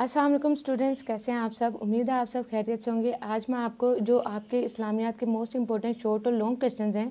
Aslam students कैसे हैं आप सब उम्मीद है आप सब खैरियत से होंगे आज मैं आपको जो आपके इस्लामियात के मोस्ट इंपॉर्टेंट शॉर्ट और लॉन्ग क्वेश्चन हैं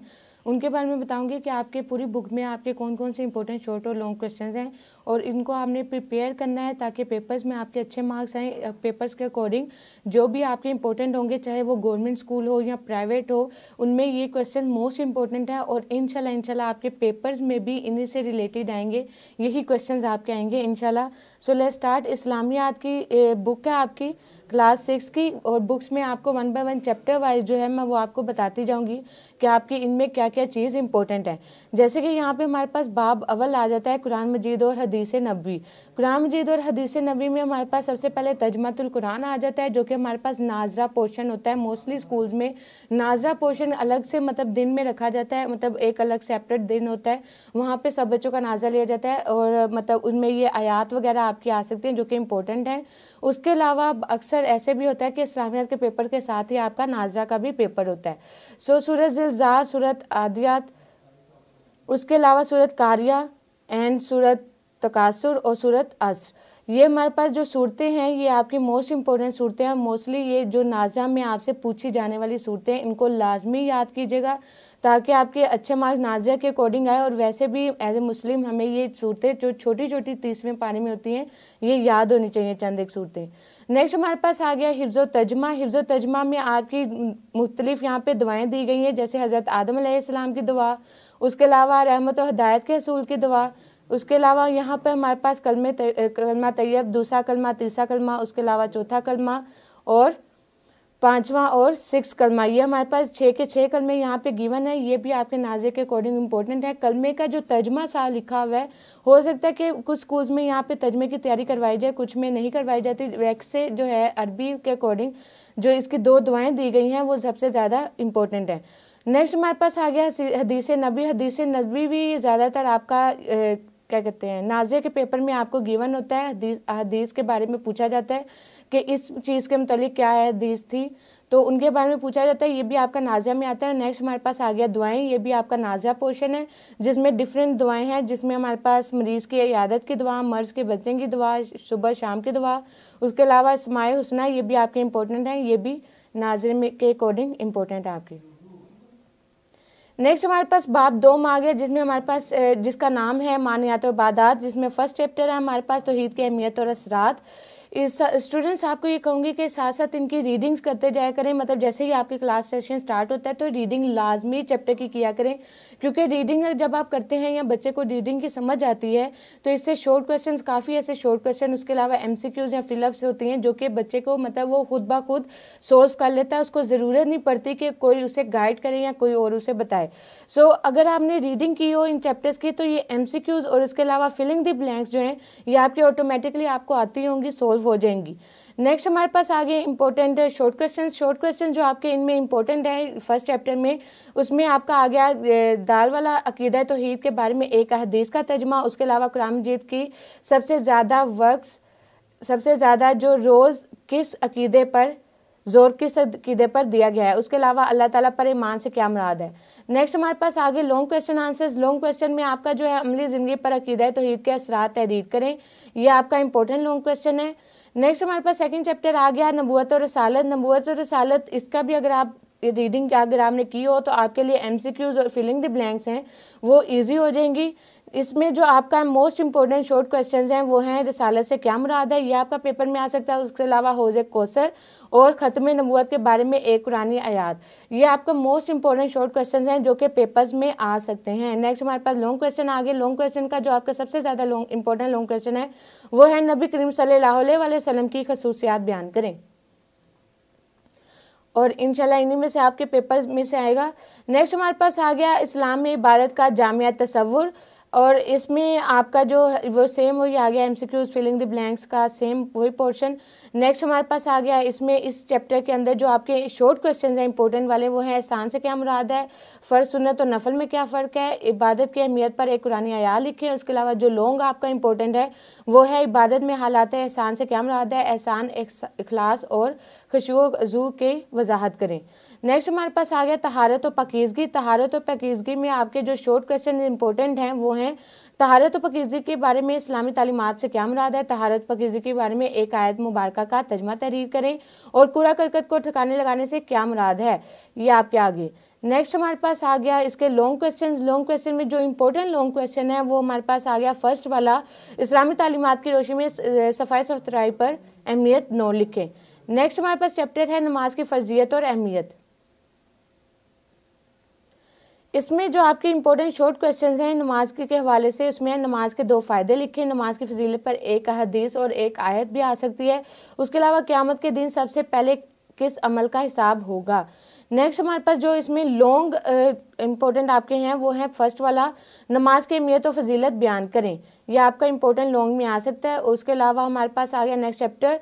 उनके बारे में बताऊंगी कि आपके पूरी बुक में आपके कौन कौन से इंपॉर्टेंट शॉर्ट और लॉन्ग क्वेश्चन हैं और इनको आपने प्रिपेयर करना है ताकि पेपर्स में आपके अच्छे मार्क्स आएँ पेपर्स के अकॉर्डिंग जो भी आपके इंपॉर्टेंट होंगे चाहे वो गवर्नमेंट स्कूल हो या प्राइवेट हो उनमें ये क्वेश्चन मोस्ट इंपॉर्टेंट है और इनशाला इनशाला आपके पेपर्स में भी इन्हीं से रिलेटेड आएंगे यही क्वेश्चन आपके आएंगे इनशाला सो लेट स्टार्ट इस्लामियात की बुक है आपकी क्लास सिक्स की और बुक्स में आपको one by one chapter wise जो है मैं वो आपको बताती जाऊंगी कि आपकी इनमें क्या क्या चीज़ इंपॉर्टेंट है जैसे कि यहाँ पे हमारे पास बाब अवल आ जाता है कुरान मजीद और हदीस नबी कुरान मजीद और हदीस नबी में हमारे पास सबसे पहले तजमतुल कुरान आ जाता है जो कि हमारे पास नाजरा पोर्शन होता है मोस्टली स्कूल्स में नाजरा पोर्शन अलग से मतलब दिन में रखा जाता है मतलब एक अलग सेपरेट दिन होता है वहाँ पर सब बच्चों का नाजा लिया जाता है और मतलब उनमें ये आयात वगैरह आपकी आ सकती हैं जो कि इंपॉर्टेंट हैं उसके अलावा अक्सर ऐसे भी होता है कि इस्लामियात के पेपर के साथ ही आपका नाजरा का भी पेपर होता है सो सूरत जिलजार सूरत आदियात उसके अलावा सूरत कारिया एंड सूरत तकासुर और सूरत असर ये हमारे पास जो सूरतें हैं ये आपकी मोस्ट इंपॉर्टेंट सूरतें हैं मोस्टली ये जो नाजा में आपसे पूछी जाने वाली सूरतें इनको लाजमी याद कीजिएगा ताकि आपके अच्छे मार्क्स नाजिया के अकॉर्डिंग आए और वैसे भी एज ए मुस्लिम हमें ये सूरतें जो छोटी छोटी तीसवें पानी में होती हैं ये याद होनी चाहिए चंद एक सूरतें नेक्स्ट हमारे पास आ गया हिफ्ज़ तजमा हिफ्ज़ तजमा में आपकी मुख्तलिफ यहाँ पर दवाएँ दी गई हैं जैसे हज़रत आदम की दुआ उसके अलावा रहमत और हदायत के असूल की दुआ उसके अलावा यहाँ पर हमारे पास कलमे कलमा तैयब दूसरा कलमा तीसरा कलमा उसके अलावा चौथा कलमा और पांचवा और सिक्स कलमा ये हमारे पास छः के छः कलमे यहाँ पे गिवन है ये भी आपके नाजे के अकॉर्डिंग इंपॉर्टेंट है कलमे का जो तर्जमा सा लिखा हुआ है हो सकता है कि कुछ स्कूल्स में यहाँ पे तर्जमे की तैयारी करवाई जाए कुछ में नहीं करवाई जाती वैक्से जो है अरबी के अकॉर्डिंग जो इसकी दो दुआएँ दी गई हैं वो सबसे ज़्यादा इंपॉर्टेंट है नेक्स्ट हमारे पास आ गया हदीस नबी हदीस नबी भी ज़्यादातर आपका क्या कहते हैं नाजिया के पेपर में आपको गिवन होता है हदीस के बारे में पूछा जाता है कि इस चीज़ के मतलब क्या है हदीस थी तो उनके बारे में पूछा जाता है ये भी आपका नाजिया में आता है नेक्स्ट हमारे पास आ गया दुआएं ये भी आपका नाजिया पोर्शन है जिसमें डिफरेंट दुआएं हैं जिसमें हमारे पास मरीज़ की यादत की दुआ मर्ज़ के बच्चे की दुआ सुबह शाम की दुआ उसके अलावा इसमाय हुसना ये भी आपके इंपॉर्टेंट हैं ये भी नाजरे में के अकॉर्डिंग इम्पोर्टेंट है आपकी नेक्स्ट हमारे पास बाप दो आ गया जिसमें हमारे पास जिसका नाम है मानियात वादात जिसमें फ़र्स्ट चैप्टर है हमारे पास तोहहीद की अहमियत और असरात इस स्टूडेंट्स आपको ये कहूँगी कि साथ साथ इनकी रीडिंग्स करते जाया करें मतलब जैसे ही आपकी क्लास सेशन स्टार्ट होता है तो रीडिंग लाजमी चैप्टर की किया करें क्योंकि रीडिंग जब आप करते हैं या बच्चे को रीडिंग की समझ आती है तो इससे शॉर्ट क्वेश्चन काफ़ी ऐसे शॉर्ट क्वेश्चन उसके अलावा एम या फिलअप्स होती हैं जो कि बच्चे को मतलब वो खुद ब खुद सोल्व कर लेता है उसको ज़रूरत नहीं पड़ती कि कोई उसे गाइड करे या कोई और उसे बताए सो so, अगर आपने रीडिंग की हो इन चैप्टर्स की तो ये एम और इसके अलावा फिलिंग द ब्लैंक्स जो हैं ये आपके ऑटोमेटिकली आपको आती होंगी सोल्व हो जाएंगी नेक्स्ट हमारे पास आगे important short question short question जो आपके इनमें इंपॉर्टेंट है फर्स्ट चैप्टर में उसमें आपका आ गया दाल वाला अकीदा हीद के बारे में एक अहदीस का तर्जमा उसके अलावा जीत की सबसे ज़्यादा वर्क सबसे ज़्यादा जो रोज़ किस अकीदे पर जोर किस अकीदे पर दिया गया है उसके अलावा अल्लाह ताला पर ईमान से क्या मुराद है नेक्स्ट हमारे पास आगे long question answers long question में आपका जो है अमली ज़िंदगी पर अकीदा ईद के असरा तहरीर करें यह आपका इंपॉर्टेंट लॉन्ग क्वेश्चन है नेक्स्ट हमारे पास सेकंड चैप्टर आ गया नबूत और रसालत नबूत और रसालत इसका भी अगर आप रीडिंग अगर आपने की हो तो आपके लिए एम और फिलिंग द ब्लैंक्स हैं वो ईजी हो जाएंगी इसमें जो आपका मोस्ट इंपॉर्टेंट शॉर्ट क्वेश्चंस हैं वो हैं रसालत से क्या मुराद है ये आपका पेपर में आ सकता है उसके अलावा होजे कोसर और ख़त्म नबूत के बारे में एक कुरानी आयात ये आपका मोस्ट इंपॉर्टेंट शॉर्ट क्वेश्चन हैं जो कि पेपर्स में आ सकते हैं नेक्स्ट हमारे पास लॉन्ग क्वेश्चन आ गए लॉन्ग क्वेश्चन का जो आपका सबसे ज़्यादा लॉन्ग इंपॉर्टेंट लॉन्ग क्वेश्चन है वो है नबी करीम सल्ला वसलम की खसूसियात बयान करें और इनशाला इन्हीं में से आपके पेपर्स में से आएगा नेक्स्ट हमारे पास आ गया इस्लाम में इबादत का जामिया तस्वुर और इसमें आपका जो वो सेम वही आ गया एमसीक्यूज फिलिंग द ब्लैंक्स का सेम वही पोर्शन नेक्स्ट हमारे पास आ गया इसमें इस चैप्टर के अंदर जो आपके शॉर्ट क्वेश्चंस हैं इंपॉर्टेंट वाले वो हैं एहसान से क्या मुराद है फ़र्ज सुनत तो नफल में क्या फ़र्क है इबादत की अहमियत पर एक कुरानी आया लिखे उसके अलावा जो लोंग आपका इंपॉर्टेंट है वो है इबादत में हालात है एहसान से क्या मुराद है एहसान इखलास और खुशो जू के वजाहत करें नेक्स्ट हमारे पास आ गया तहारत और पकीज़गी तहारत और पकीज़गी में आपके जो शॉर्ट क्वेश्चन इंपॉर्टेंट हैं वो हैं तहारत और पकीज़गी के बारे में इस्लामी तालीमत से क्या मुराद है तहारत पकीज़गी के बारे में एक आयत मुबारक का तजमा तहरीर करें और कूड़ा करकत को ठिकाने लगाने से क्या मुराद है ये आपके आगे नेक्स्ट हमारे पास आ गया इसके लॉन्ग क्वेश्चन लॉन्ग क्वेश्चन में जो इंपॉर्टेंट लॉन्ग क्वेश्चन है वो हमारे पास आ गया फर्स्ट वाला इस्लामी तालीमत की रोशनी में सफाई सुथराई पर अहमियत नौ लिखें नेक्स्ट हमारे पास चैप्टर है नमाज की फर्जियत और अहमियत इसमें जो आपके इंपॉर्टेंट शॉर्ट क्वेश्चंस हैं नमाज के, के हवाले से उसमें नमाज के दो फ़ायदे लिखे नमाज की फजीलत पर एक अहदीस और एक आयत भी आ सकती है उसके अलावा क़्यामत के दिन सबसे पहले किस अमल का हिसाब होगा नेक्स्ट हमारे पास जो इसमें लॉन्ग इम्पोर्टेंट आपके हैं वो हैं फर्स्ट वाला नमाज की अहमियत और फजीलत बयान करें यह आपका इंपॉर्टेंट लॉन्ग में आ सकता है उसके अलावा हमारे पास आ गया नेक्स्ट चैप्टर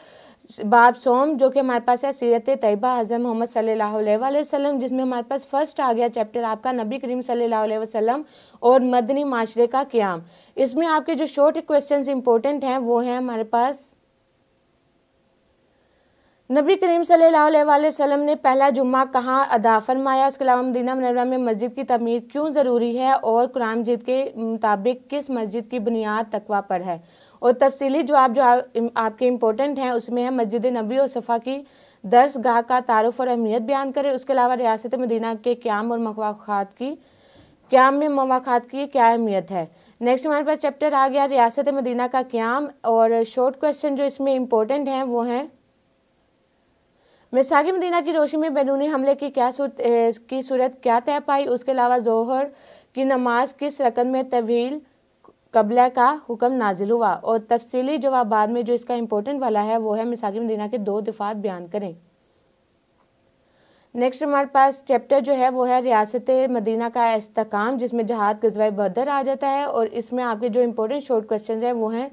बाब सोम जो कि हमारे पास है सीरत तयबा हज़म मोहम्मद सल्लल्लाहु जिसमें हमारे पास फर्स्ट आ गया चैप्टर आपका नबी करीम सल्लल्लाहु अलैहि और मदनी माशरे का क्याम इसमें आपके जो शॉर्ट क्वेश्चन इंपॉर्टेंट हैं वो हैं हमारे पास नबी करीम सल्लल्लाहु अलैहि ने पहला जुम्मा कहाँ अदा फरमाया उसके अलावा मदीना मनवरा में मस्जिद की तमीर क्यों ज़रूरी है और कुरान जीत के मुताबिक किस मस्जिद की बुनियाद तकवा पर है और तफसीली जो आप जो आ, आपके इम्पोर्टेंट हैं उसमें है मस्जिद नबी और सफ़ा की दर्स गाह का तारफ़ और अहमियत बयान करें उसके अलावा रियासत मदीना के क्याम और मवाखात की क्याम में मवाखात की क्या अहमियत है नेक्स्ट हमारे पास चैप्टर आ गया रियासत मदीना का क्याम और शॉर्ट क्वेश्चन जो इसमें इम्पोर्टेंट हैं वो हैं मिसागी मदीना की रोशनी में बैरूनी हमले की क्या सूरत की सूरत क्या तय पाई उसके अलावा जोहर की नमाज किस रकम में तवील कबला का हुक्म नाजिल हुआ और तफसीली जवाब बाद में जो इसका इम्पोर्टेंट वाला है वो है मिसाक मदीना के दो दफात बयान करें नेक्स्ट हमारे पास चैप्टर जो है वो है रियासत मदीना का इस्तेकाम जिसमें जहाद गजवा बदर आ जाता है और इसमें आपके जो इम्पोर्टेंट शॉर्ट क्वेश्चन हैं वो हैं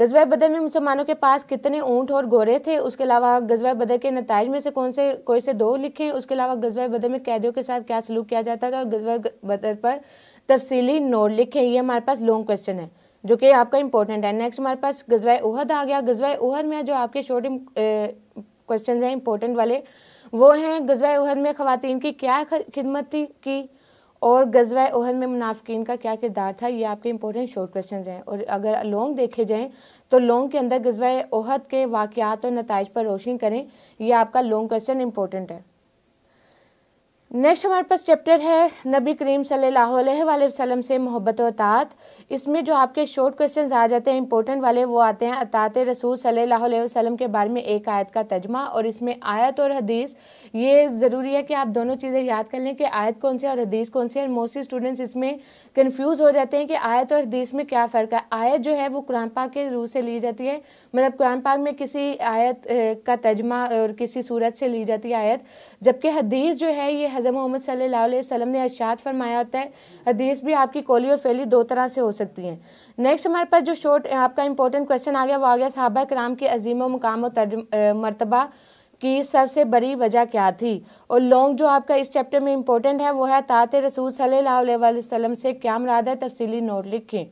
गजवा बदर में मुसलमानों के पास कितने ऊँट और घोड़े थे उसके अलावा गजवा बदर के नतज में से कौन से कोई से दो लिखे उसके अलावा गजवा बदर में कैदियों के साथ क्या सलूक किया जाता था और गजवा बदर पर तफसीली नोट लिखें ये हमारे पास लॉन्ग क्वेश्चन है जो कि आपका इंपॉर्टेंट है नेक्स्ट हमारे पास गजवाए उहद आ गया गजवाए उहद में जो आपके शॉर्ट क्वेश्चन हैं इंपॉर्टेंट वाले वो हैं गजवाए उहद में ख़वान की क्या खिदमत थी की और गजवाए ओहद में मुनाफिकीन का क्या किरदार था ये आपके इंपॉर्टेंट शॉर्ट क्वेश्चन हैं और अगर लॉन्ग देखे जाएँ तो लॉन्ग के अंदर गजवाए उहद के वाक़ात और नतज पर रोशनी करें यह आपका लॉन्ग क्वेश्चन इंपॉर्टेंट है नेक्स्ट हमारे पास चैप्टर है नबी करीम सल्लल्लाहु अलैहि वसल्लम से मोहब्बत अतात इसमें जो आपके शॉर्ट क्वेश्चन आ जाते हैं इंपॉर्टेंट वाले वो आते हैं अतात रसूल सल्लल्लाहु अलैहि वसल्लम के बारे में एक आयत का तर्जमा और इसमें आयत और हदीस ये ज़रूरी है कि आप दोनों चीज़ें याद कर लें कि आयत कौन सी और हदीस कौन सी है और मोस्टली स्टूडेंट्स इसमें कन्फ्यूज़ हो जाते हैं कि आयत और हदीस में क्या फ़र्क है आयत जो है वो कुरान पाक के रूह से ली जाती है मतलब कुरान पाक में किसी आयत का तर्जमा और किसी सूरत से ली जाती है आयत जबकि हदीस जो है ये हज़र मोहम्मद सल्लल्लाहु अलैहि वसल्लम ने अशात फरमाया होता है हदीस भी आपकी कोली और फैली दो तरह से हो सकती हैं नेक्स्ट हमारे पास जो शॉर्ट आपका इंपॉर्टेंट क्वेश्चन आ गया वो आ गया साहबा कराम के अजीम मकाम और तर्ज मरतबा की सबसे बड़ी वजह क्या थी और लॉन्ग जो आपका इस चैप्टर में इंपॉर्टेंट है वो है तात रसूल सल्लल्लाहु अलैहि वसल्लम से क्या मराद है तफसीली नोट लिखें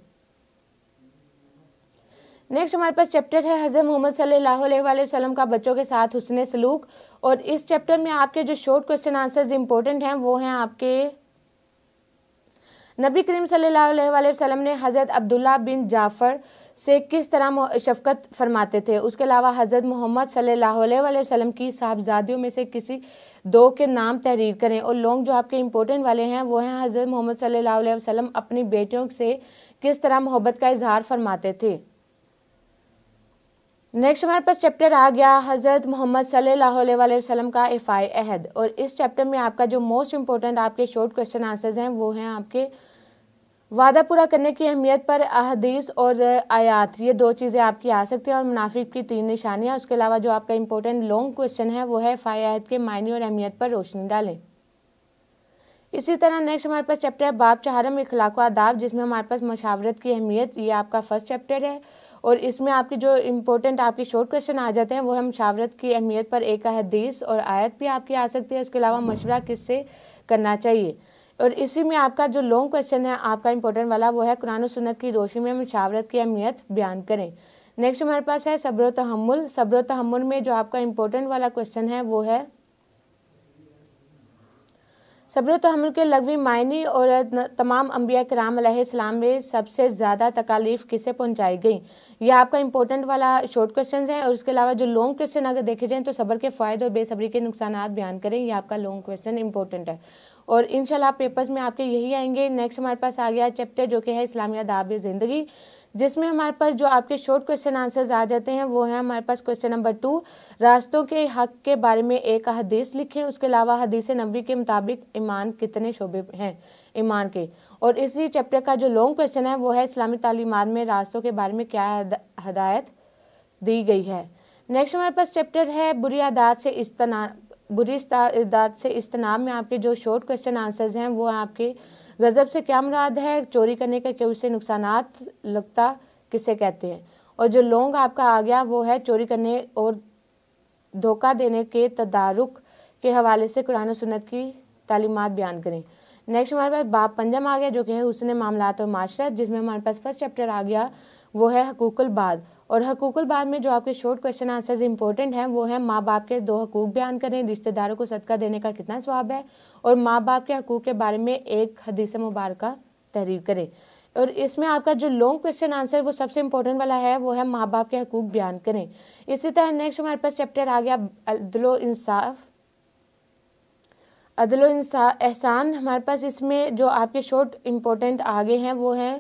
नेक्स्ट हमारे पास चैप्टर है हज़रत मोहम्मद सल्लल्लाहु वसल्लम का बच्चों के साथ हुसन सलूक और इस चैप्टर में आपके जो शॉर्ट क्वेश्चन आंसर्स इंपॉर्टेंट हैं वो हैं आपके नबी करीम सल्लल्लाहु अलैहि वसल्लम ने हज़रत अब्दुल्ला बिन जाफ़र से किस तरह शफकत फरमाते थे उसके अलावा हज़रत मोहम्मद सल्लल्लाहु अलैहि वसल्लम की साहबजादियों में से किसी दो के नाम तहरीर करें और लोग जो आपके इंपॉर्टेंट वाले हैं वो हैं हज़रत मोहम्मद सल्लल्लाहु अलैहि वसल्लम अपनी बेटियों से किस तरह मोहब्बत का इजहार फरमाते थे नेक्स्ट हमारे पास चैप्टर आ गया हज़रत मोहम्मद सल्लल्लाहु का फ़ाई अहद और इस चैप्टर में आपका जो मोस्ट इम्पोर्टेंट आपके शॉर्ट क्वेश्चन आंसर्स हैं वो हैं आपके वादा पूरा करने की अहमियत पर अहदीस और आयात ये दो चीज़ें आपकी आ सकती हैं और मुनाफिक की तीन निशानियाँ उसके अलावा जो आपका इंपॉर्टेंट लॉन्ग क्वेश्चन है वो है फ़ाई अहद के मायने और अहमियत पर रोशनी डालें इसी तरह नेक्स्ट हमारे पास चैप्टर है बाप चहारम इखलाक आदाब जिसमें हमारे पास मशावरत की अहमियत ये आपका फर्स्ट चैप्टर है और इसमें आपकी जो इम्पोर्टेंट आपकी शॉर्ट क्वेश्चन आ जाते हैं वो हम शावरत की अहमियत पर एक हदीस और आयत भी आपकी आ सकती है उसके अलावा मशवरा किससे करना चाहिए और इसी में आपका जो लॉन्ग क्वेश्चन है आपका इम्पोर्टेंट वाला वो है कुरान सुनत की रोशनी में हम शावरत की अहमियत बयान करें नेक्स्ट हमारे पास है सब्र तहमुल सब्र तहमुल में जो आपका इम्पोर्टेंट वाला क्वेश्चन है वो है सब्र हम के लगवी मायनी और तमाम अम्बिया कराम सलाम में सबसे ज़्यादा तकालीफ किसे पहुँचाई गई यह आपका इंपॉर्टेंट वाला शॉर्ट क्वेश्चन है और उसके अलावा जो लॉन्ग क्वेश्चन अगर देखे जाएँ तो सब्र के फ़ायदे और बेसब्री के नुकसान बयान करें यह आपका लॉन्ग क्वेश्चन इंपॉर्टेंट है और इन पेपर्स में आपके यही आएंगे नेक्स्ट हमारे पास आ गया चैप्टर जो कि है इस्लामिया दाब ज़िंदगी जिसमें हमारे पास जो आपके शॉर्ट क्वेश्चन आंसर्स आ जाते हैं वो है हमारे पास क्वेश्चन नंबर टू रास्तों के हक के बारे में एक हदीस लिखें उसके अलावा हदीस नबी के मुताबिक ईमान कितने शोबे हैं ईमान के और इसी चैप्टर का जो लॉन्ग क्वेश्चन है वो है इस्लामी तालीमत में रास्तों के बारे में क्या हदायत दी गई है नेक्स्ट हमारे पास चैप्टर है बुरी आदात से इस्तना बुरी आदात से इस्तनाब में आपके जो शॉर्ट क्वेश्चन आंसर्स हैं वो आपके गज़ब से क्या मुराद है चोरी करने का क्यों से नुकसान लगता किसे कहते हैं और जो लोंग आपका आ गया वो है चोरी करने और धोखा देने के तदारुक के हवाले से कुरान सुन्नत की तालीमत बयान करें नेक्स्ट हमारे पास बाप पंजम आ गया जो कि है उसने मामला और माशरत जिसमें हमारे पास फर्स्ट चैप्टर आ गया वो है हकूक़ुलबाद और हकूक़ुलबाद में जो आपके शॉर्ट क्वेश्चन आंसर्स इंपॉर्टेंट हैं वो है माँ बाप के दो हकूक़ बयान करें रिश्तेदारों को सदका देने का कितना स्वाब है और माँ बाप के हकूक़ के बारे में एक हदीस मुबारक तहरीर करें और इसमें आपका जो लॉन्ग क्वेश्चन आंसर वो सबसे इंपॉर्टेंट वाला है वो है माँ बाप के हकूक बयान करें इसी तरह नेक्स्ट हमारे पास चैप्टर आ गया अदलो इंसाफ अदलो इंसाफ एहसान हमारे पास इसमें जो आपके शॉर्ट इम्पोर्टेंट आगे हैं वो हैं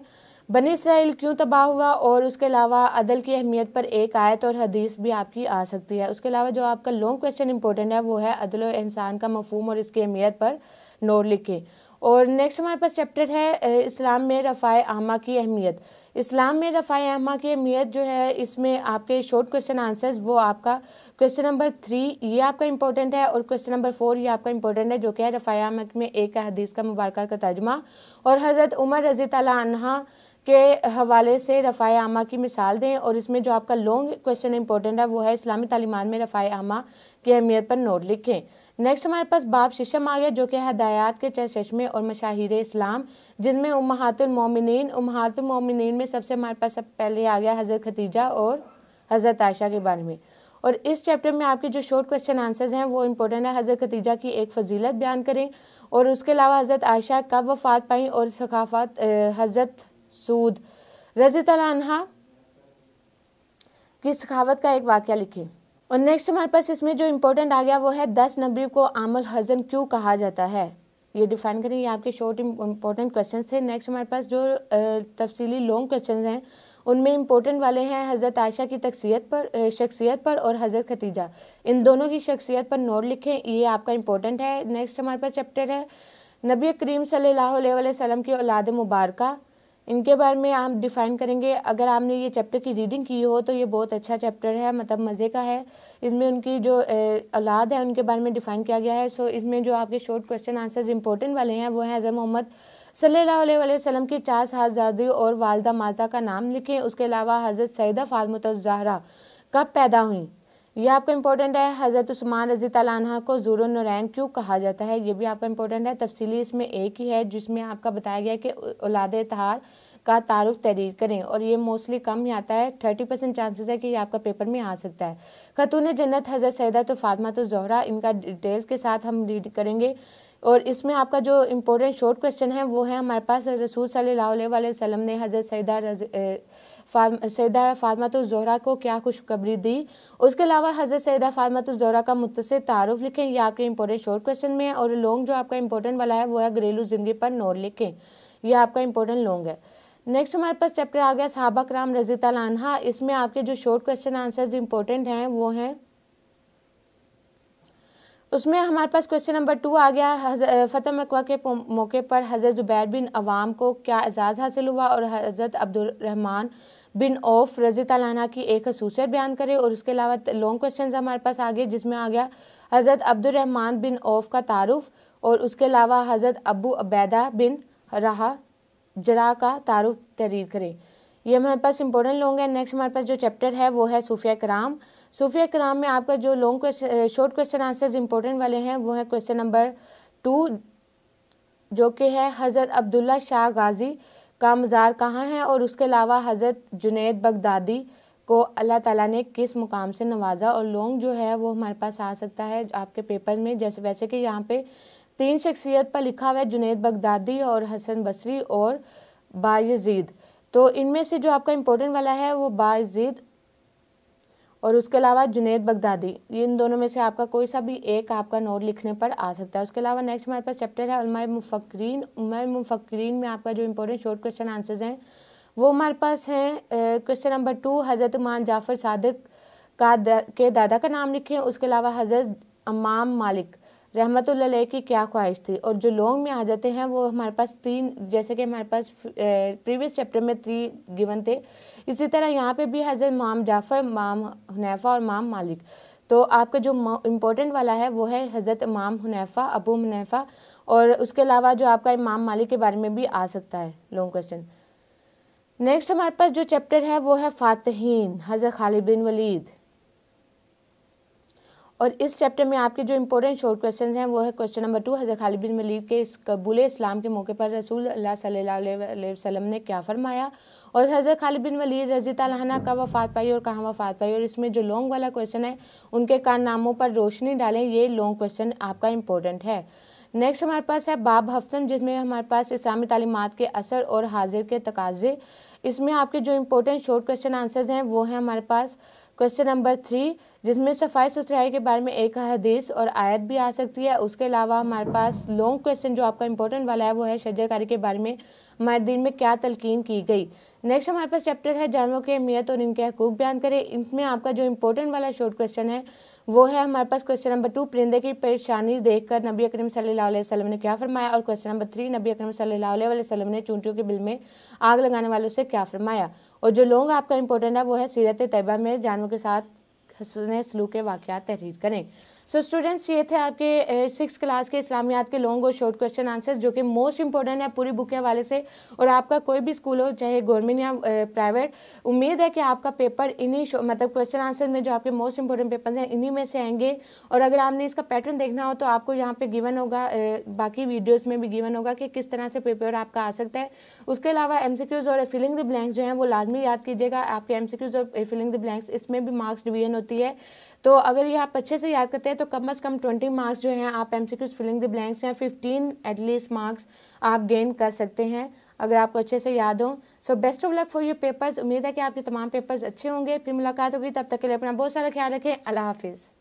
बनी इसराइल क्यों तबाह हुआ और उसके अलावा अदल की अहमियत पर एक आयत और हदीस भी आपकी आ सकती है उसके अलावा जो आपका लॉन्ग क्वेश्चन इंपॉर्टेंट है वो है अदल और इंसान का मफहम और इसकी अहमियत पर नोट लिखे और नेक्स्ट हमारे पास चैप्टर है इस्लाम में रफ़ाए आमा की अहमियत इस्लाम में रफ़ाए आमा की अहमियत जो है इसमें आपके शॉर्ट क्वेश्चन आंसर्स वो आपका क्वेश्चन नंबर थ्री ये आपका इंपॉर्टेंट है और क्वेश्चन नंबर फोर ये आपका इंपॉर्टेंट है जो कि है रफ़ाए आमा में एक हदीस का मुबारक का तर्जमा और हज़रत उमर रजी तला के हवाले से रफ़ा आमा की मिसाल दें और इसमें जो आपका लॉन्ग क्वेश्चन इंपॉर्टेंट है वो है इस्लामी तालीमान में रफ़ा आमा की अहमियत पर नोट लिखें नेक्स्ट हमारे पास बाप शीशम आ गया जो कि हदायत के चशमे और मशाहिर इस्लाम जिनमें उमहातुलमिन उमहातुलमिन में सबसे हमारे पास सब पहले आ गया हज़रत खतीजा और हज़रत आयशा के बारे में और इस चैप्टर में आपके जो शॉर्ट क्वेश्चन आंसर्स हैं वो इम्पोर्टेंट है हज़रत खतीजा की एक फजीलत बयान करें और उसके अलावा हज़रत आयशा कब वफात पाई और सकाफत हज़रत सूद रजित अनहा की सखावत का एक वाक्य लिखें और नेक्स्ट हमारे पास इसमें जो इम्पोर्टेंट आ गया वो है दस नबी को आमल हजन क्यों कहा जाता है ये डिफाइन करें यह आपके शॉर्ट इम्पोर्टेंट क्वेश्चन थे नेक्स्ट हमारे पास जो तफसीली लॉन्ग क्वेश्चन हैं उनमें इम्पोर्टेंट वाले हैं हज़रत आयशा की तकसीत पर शख्सियत पर और हज़रत खतीजा इन दोनों की शख्सियत पर नोट लिखें ये आपका इम्पोर्टेंट है नेक्स्ट हमारे पास चैप्टर है नबी करीम सल्लल्लाहु अलैहि की औलाद मुबारका इनके बारे में आप डिफ़ाइन करेंगे अगर आपने ये चैप्टर की रीडिंग की हो तो ये बहुत अच्छा चैप्टर है मतलब मज़े का है इसमें उनकी जो औलाद है उनके बारे में डिफ़ाइन किया गया है सो इसमें जो आपके शॉर्ट क्वेश्चन आंसर्स इंपॉर्टेंट वाले हैं वो हैं हज़र मोहम्मद सल्लल्लाहु अलैहि वसल्लम की चार साहबजादी और वालदा माता का नाम लिखें उसके अलावा हज़रत सैदा फातमत जहरा कब पैदा हुई यह आपका इंपॉर्टेंट है हज़रत उस्मान रजी तला को जूर नारायण क्यों कहा जाता है ये भी आपका इंपॉर्टेंट है तफसीली इसमें एक ही है जिसमें आपका बताया गया कि औलाद तहार का तारुफ तहरीर करें और ये मोस्टली कम ही आता है थर्टी परसेंट चांसेस है कि ये आपका पेपर में आ सकता है खतून जन्नत हज़रत सैदा तो फातमा तो जहरा इनका डिटेल्स के साथ हम रीड करेंगे और इसमें आपका जो इम्पोर्टेंट शॉर्ट क्वेश्चन है वो है हमारे पास रसूल सल्लल्लाहु अलैहि ने हज़रत सैदा सैदा फातमतुलजहरा तो को क्या खुशखबरी दी उसके अलावा हज़रत सैदा फातमतुलजहरा तो का मुतसर तारफ़ लिखें यह आपके इंपॉर्टेंट शॉर्ट क्वेश्चन में है और लॉन्ग जो आपका इंपॉर्टेंट वाला है वो है घरेलू ज़िंदगी पर नोर लिखें यह आपका इंपॉर्टेंट लॉन्ग है नेक्स्ट हमारे पास चैप्टर आ गया सहाबक राम रजी तला इसमें आपके जो शॉर्ट क्वेश्चन आंसर्स इंपॉर्टेंट हैं वो हैं उसमें हमारे पास क्वेश्चन नंबर टू आ गया फतेह मकवा के मौके पर हज़रत ज़ुबैर बिन अवाम को क्या एजाज़ हासिल हुआ और हज़रत अब्दुलरहमान बिन ऑफ रजिता लाना की एक खसूसियत बयान करे और उसके अलावा लॉन्ग क्वेश्चन हमारे पास आ गए जिसमें आ गया हज़रत अब्दुलरहमान बिन औफ का तारुफ और उसके अलावा हज़रत अबू अबैदा बिन रहा जरा का तारुफ तहरीर करें ये हमारे पास इंपॉर्टेंट लॉन्ग है नेक्स्ट हमारे पास जो चैप्टर है वो है सूफिया कराम सूफिया कराम में आपका जो long question short question answers important वाले हैं वो है क्वेश्चन नंबर टू जो कि है हज़रत अब्दुल्ला शाह गाजी का मज़ार कहाँ है और उसके अलावा हज़रत जुनेद बगदादी को अल्लाह ताला ने किस मुकाम से नवाजा और लोंग जो है वो हमारे पास आ सकता है आपके पेपर में जैसे वैसे कि यहाँ पे तीन शख्सियत पर लिखा हुआ है जुनेद बगदादी और हसन बसरी और बायजीद तो इनमें से जो आपका इम्पोर्टेंट वाला है वो बायजीद और उसके अलावा जुनेद बगदादी इन दोनों में से आपका कोई सा भी एक आपका नोट लिखने पर आ सकता है उसके अलावा नेक्स्ट हमारे पास चैप्टर है उमाय मुफक्रीन उमाय मुफक्रीन में आपका जो इम्पोर्टेंट शॉर्ट क्वेश्चन आंसर्स हैं वो हमारे पास हैं क्वेश्चन नंबर टू हज़रत उमान जाफ़र सादक का दा, के दादा का नाम लिखे उसके अलावा हज़रत अमाम मालिक रहमतुल्लाह की क्या ख्वाहिश थी और जो लॉन्ग में आ जाते हैं वो हमारे पास तीन जैसे कि हमारे पास प्रीवियस चैप्टर में थ्री गिवन थे इसी तरह यहाँ पे भी हज़रत माम जाफ़र माम हनैफ़ा और माम मालिक तो आपका जो इम्पोर्टेंट वाला है वो है हज़रत माम हनैफ़ा अबू हनैफ़ा और उसके अलावा जो आपका इमाम मालिक के बारे में भी आ सकता है लॉन्ग क्वेश्चन नेक्स्ट हमारे पास जो चैप्टर है वो है फ़ातहीन हज़रत खालिद बिन वलीद और इस चैप्टर में आपके जो इम्पोर्टेंट शॉर्ट क्वेश्चन हैं वो है क्वेश्चन नंबर टू हज़र खालिद बिन मलिक के इस कबूल इस्लाम के मौके पर रसूल अल्लाह सल्लल्लाहु अलैहि वसल्लम ने क्या फरमाया और हजर खालिद बिन वलीद रजी तला का वफ़ात पाई और कहाँ वफ़ात पाई और इसमें जो लॉन्ग वाला क्वेश्चन है उनके कारनामों पर रोशनी डालें ये लॉन्ग क्वेश्चन आपका इम्पोर्टेंट है नेक्स्ट हमारे पास है बाब हफ्तम जिसमें हमारे पास इस्लामी तलीमत के असर और हाजिर के तकाजे इसमें आपके जो इम्पोर्टेंट शॉर्ट क्वेश्चन आंसर्स हैं वो हैं हमारे पास क्वेश्चन नंबर थ्री जिसमें सफाई सुथराई के बारे में एक हदीस और आयत भी आ सकती है उसके अलावा हमारे पास लॉन्ग क्वेश्चन जो आपका इंपॉर्टेंट वाला है वो है शजरकारी के बारे में हमारे दिन में क्या तलकीन की गई नेक्स्ट हमारे पास चैप्टर है जानवरों की अहमियत और इनके हकूक बयान करें इसमें आपका जो इम्पोर्टेंट वाला शॉर्ट क्वेश्चन है वो है हमारे पास क्वेश्चन नंबर टू परिंदे की परेशानी देखकर नबी अकरम सल्लल्लाहु अलैहि वसल्लम ने क्या फरमाया और क्वेश्चन नंबर थ्री नबी अकरम सल्लल्लाहु अलैहि वसल्लम ने चूंटियों के बिल में आग लगाने वालों से क्या फरमाया और जो लोग आपका इंपॉर्टेंट है वो है सीरत तैयबा में जानवर के साथ हसन सलूक के वाक़ तहरीर करें सो स्टूडेंट्स ये थे आपके सिक्स क्लास के इस्लामियात के लॉन्ग और शॉर्ट क्वेश्चन आंसर्स जो कि मोस्ट इंपॉर्टेंट है पूरी बुक के हवाले से और आपका कोई भी स्कूल हो चाहे गवर्नमेंट या प्राइवेट उम्मीद है कि आपका पेपर इन्हीं मतलब क्वेश्चन आंसर में जो आपके मोस्ट इंपॉर्टेंट पेपर हैं इन्हीं में से आएंगे और अगर आपने इसका पैटर्न देखना हो तो आपको यहाँ पर गिवन होगा बाकी वीडियोज़ में भी गिवन होगा कि किस तरह से पेपर आपका आ सकता है उसके अलावा एम और फिलिंग द ब्लैंक्स जो हैं वो लाजमी याद कीजिएगा आपके एम और फिलिंग द ब्लैंक्स इसमें भी मार्क्स डिवीजन होती है तो अगर ये आप अच्छे से याद करते हैं तो कम अज़ कम ट्वेंटी मार्क्स जो हैं आप M C Qs filling the blanks या फिफ्टीन एटलीस्ट मार्क्स आप गेन कर सकते हैं अगर आपको अच्छे से याद हो so best of luck for you papers उम्मीद है कि आपके तमाम पेपर्स अच्छे होंगे फिर मुलाकात होगी तब तक के लिए अपना बहुत सारा ख्याल रखें अल्लाह हाफिज़